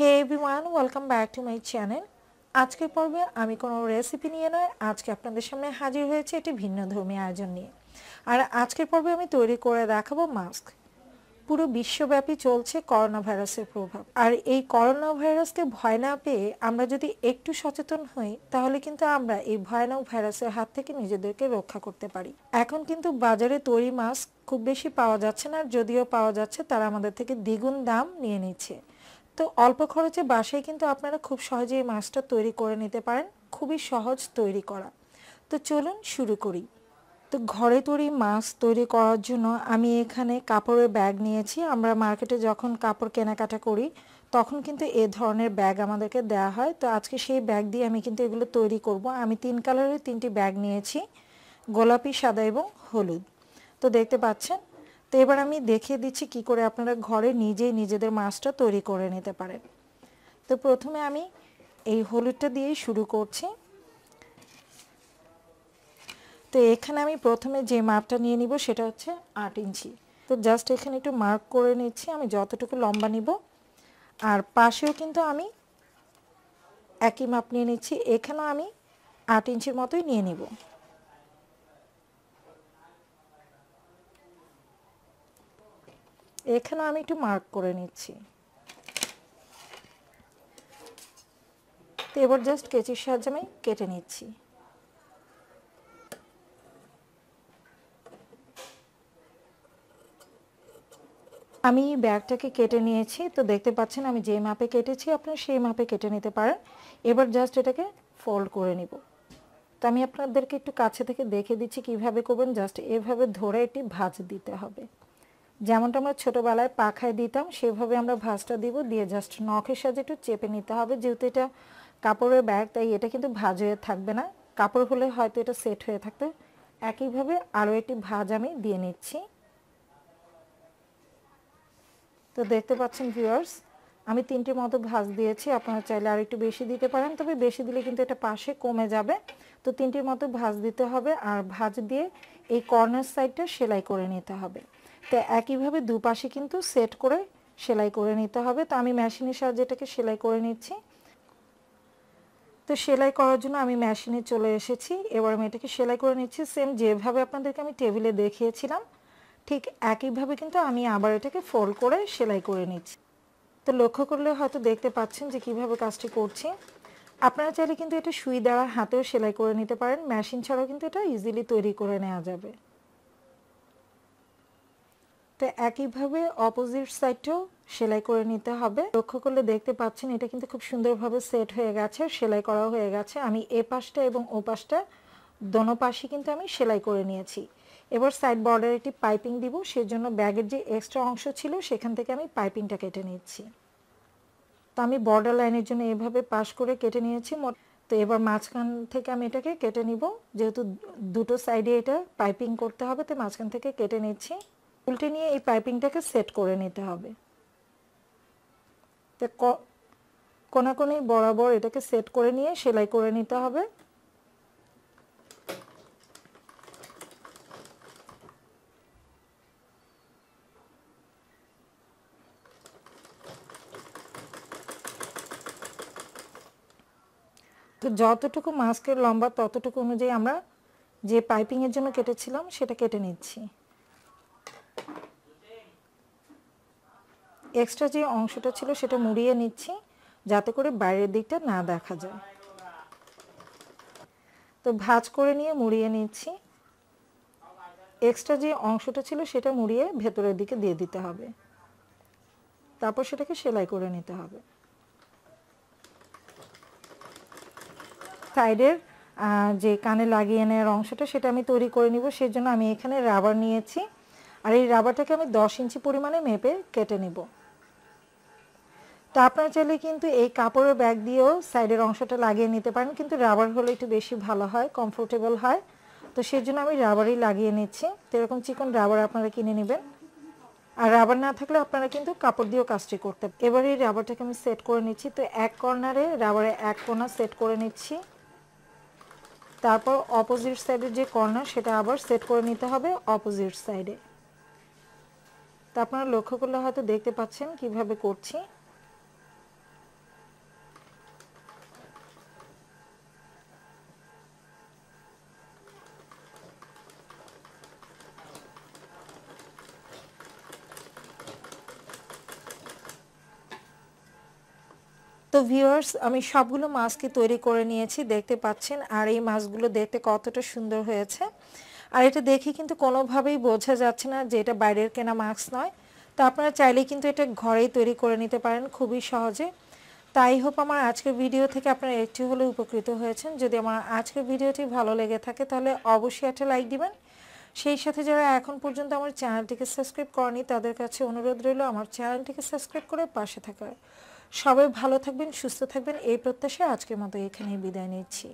hey everyone welcome back to my channel আজকের পর্বে আমি কোনো রেসিপি নিয়ে নয় আজকে আপনাদের সামনে হাজির হয়েছে একটি ভিন্ন ধর্মী আয়োজন নিয়ে আর আজকের পর্বে আমি তৈরি করে দেখাবো মাস্ক পুরো বিশ্বব্যাপী চলছে করোনা ভাইরাসের প্রভাব আর এই করোনা ভাইরাসকে ভয় না পেয়ে আমরা যদি একটু সচেতন হই তাহলে কিন্তু আমরা এই ভয়ানক ভাইরাসের হাত থেকে নিজেদেরকে রক্ষা করতে পারি এখন কিন্তু বাজারে তৈরি মাস্ক খুব বেশি পাওয়া যাচ্ছে না আর যদিও পাওয়া যাচ্ছে তারা আমাদের থেকে দ্বিগুণ দাম নিয়ে নিচ্ছে তো অল্প খরচে বাসায় কিন্তু আপনারা খুব সহজেই মাছটা তৈরি করে নিতে পারেন খুবই সহজ তৈরি করা তো চলুন শুরু করি তো ঘরে তৈরি মাছ তৈরি করার জন্য আমি এখানে কাপড়ের ব্যাগ নিয়েছি আমরা মার্কেটে যখন কাপড় কেনাকাটা করি তখন কিন্তু এ ধরনের ব্যাগ আমাদেরকে দেয়া হয় তো আজকে সেই ব্যাগ দিয়ে আমি কিন্তু এগুলো তৈরি করব আমি তিন কালারের তিনটি ব্যাগ নিয়েছি গোলাপি সাদা এবং হলুদ তো দেখতে পাচ্ছেন এবার আমি দেখিয়ে দিচ্ছি কি করে আপনারা ঘরে নিজেই নিজেদের মাছটা তৈরি করে নিতে পারেন তো প্রথমে আমি এই হলুদটা দিয়েই শুরু করছি তো এখানে আমি প্রথমে যে মাপটা নিয়ে নিব সেটা হচ্ছে আট ইঞ্চি তো জাস্ট এখানে একটু মার্ক করে নিচ্ছি আমি যতটুকু লম্বা নিব আর পাশেও কিন্তু আমি একই মাপ নিয়ে নিচ্ছি এখানেও আমি আট ইঞ্চির মতোই নিয়ে নিব এখানে আমি একটু মার্ক করে নিচ্ছি তো এবার জাস্ট কেচির সাহায্যে আমি কেটে নিচ্ছি আমি ব্যাগটাকে কেটে নিয়েছি তো দেখতে পাচ্ছেন আমি যে মাপে কেটেছি আপনার সেই মাপে কেটে নিতে পারেন এবার জাস্ট এটাকে ফোল্ড করে নিব তো আমি আপনাদেরকে একটু কাছে থেকে দেখে দিচ্ছি কিভাবে করবেন জাস্ট এভাবে ধরে এটি ভাজ দিতে হবে যেমনটা আমরা ছোটোবেলায় পাখায় দিতাম সেভাবে আমরা ভাঁজটা দিব দিয়ে জাস্ট নখের সাজে একটু চেপে নিতে হবে যেহেতু এটা কাপড়ের ব্যাগ তাই এটা কিন্তু ভাজ হয়ে থাকবে না কাপড় হলে হয়তো এটা সেট হয়ে থাকতে একইভাবে আরও একটি ভাজ আমি দিয়ে নিচ্ছি তো দেখতে পাচ্ছেন ভিউয়ার্স আমি তিনটি মতো ভাজ দিয়েছি আপনারা চাইলে আর একটু বেশি দিতে পারেন তবে বেশি দিলে কিন্তু এটা পাশে কমে যাবে তো তিনটির মতো ভাজ দিতে হবে আর ভাজ দিয়ে এই কর্নার সাইডটা সেলাই করে নিতে হবে তো একইভাবে দুপাশে কিন্তু সেট করে সেলাই করে নিতে হবে তো আমি মেশিনের সাহায্যে এটাকে সেলাই করে নিচ্ছি তো সেলাই করার জন্য আমি মেশিনে চলে এসেছি এবার আমি এটাকে সেলাই করে নিচ্ছি সেম যেভাবে আপনাদেরকে আমি টেবিলে দেখিয়েছিলাম ঠিক একইভাবে কিন্তু আমি আবার এটাকে ফোল্ড করে সেলাই করে নিচ্ছি তো লক্ষ্য করলে হয়তো দেখতে পাচ্ছেন যে কিভাবে কাজটি করছি আপনারা চাইলে কিন্তু এটা সুই দ্বারা হাতেও সেলাই করে নিতে পারেন মেশিন ছাড়াও কিন্তু এটা ইজিলি তৈরি করে নেওয়া যাবে তো একইভাবে অপোজিট সাইডটাও সেলাই করে নিতে হবে লক্ষ্য করলে দেখতে পাচ্ছেন এটা কিন্তু খুব সুন্দরভাবে সেট হয়ে গেছে সেলাই করা হয়ে গেছে আমি এ পাশটা এবং ও পাশটা দোনো পাশে কিন্তু আমি সেলাই করে নিয়েছি এবার সাইড বর্ডার একটি পাইপিং দিব সেজন্য ব্যাগের যে এক্সট্রা অংশ ছিল সেখান থেকে আমি পাইপিংটা কেটে নিচ্ছি তো আমি বর্ডার লাইনের জন্য এভাবে পাশ করে কেটে নিয়েছি তো এবার মাঝখান থেকে আমি এটাকে কেটে নিব যেহেতু দুটো সাইডে এটা পাইপিং করতে হবে তো মাঝখান থেকে কেটে নিচ্ছি উল্টে নিয়ে এই পাইপিংটাকে সেট করে নিতে হবে তো কোনাকোনি বরাবর এটাকে সেট করে নিয়ে সেলাই করে নিতে হবে তো যতটুকু মাস্কের লম্বা ততটুকু অনুযায়ী আমরা যে পাইপিংয়ের জন্য কেটেছিলাম সেটা কেটে নিচ্ছি এক্সট্রা যে অংশটা ছিল সেটা মুড়িয়ে নিচ্ছি যাতে করে বাইরের দিকটা না দেখা যায় তো ভাজ করে নিয়ে মুড়িয়ে নিচ্ছি এক্সট্রা যে অংশটা ছিল সেটা মুড়িয়ে ভেতরের দিকে দিয়ে দিতে হবে তারপর সেটাকে সেলাই করে নিতে হবে সাইডের যে কানে লাগিয়ে নেওয়ার অংশটা সেটা আমি তৈরি করে নিব সেই জন্য আমি এখানে রাবার নিয়েছি আর এই রাবারটাকে আমি দশ ইঞ্চি পরিমাণে মেপে কেটে নিব তো আপনারা চাইলে কিন্তু এই কাপড়ের ব্যাগ দিয়েও সাইডের অংশটা লাগিয়ে নিতে পারেন কিন্তু রাবার হলে একটু বেশি ভালো হয় কমফোর্টেবল হয় তো সেই জন্য আমি রাবারই লাগিয়ে নিচ্ছি তো এরকম চিকন রাবার আপনারা কিনে নেবেন আর রাবার না থাকলে আপনারা কিন্তু কাপড় দিয়েও কাজটি করতে এবার এই রাবারটাকে আমি সেট করে নিচ্ছি তো এক কর্নারে রাবারে এক কোনা সেট করে নিচ্ছি তারপর অপোজিট সাইডের যে কর্নার সেটা আবার সেট করে নিতে হবে অপোজিট সাইডে তা আপনারা লক্ষ্য করলে হয়তো দেখতে পাচ্ছেন কিভাবে করছি তো ভিউয়ার্স আমি সবগুলো মাছকে তৈরি করে নিয়েছি দেখতে পাচ্ছেন আর এই মাছগুলো দেখতে কতটা সুন্দর হয়েছে আর এটা দেখে কিন্তু কোনোভাবেই বোঝা যাচ্ছে না যে এটা বাইরের কেনা মাছ নয় তো আপনারা চাইলে কিন্তু এটা ঘরেই তৈরি করে নিতে পারেন খুবই সহজে তাই হোক আমার আজকের ভিডিও থেকে আপনারা একটু হলে উপকৃত হয়েছেন যদি আমার আজকের ভিডিওটি ভালো লেগে থাকে তাহলে অবশ্যই একটা লাইক দিবেন সেই সাথে যারা এখন পর্যন্ত আমার চ্যানেলটিকে সাবস্ক্রাইব করেনি তাদের কাছে অনুরোধ রইল আমার চ্যানেলটিকে সাবস্ক্রাইব করে পাশে থাকার সবাই ভালো থাকবেন সুস্থ থাকবেন এই প্রত্যাশায় আজকের মতো এখানেই বিদায় নিচ্ছি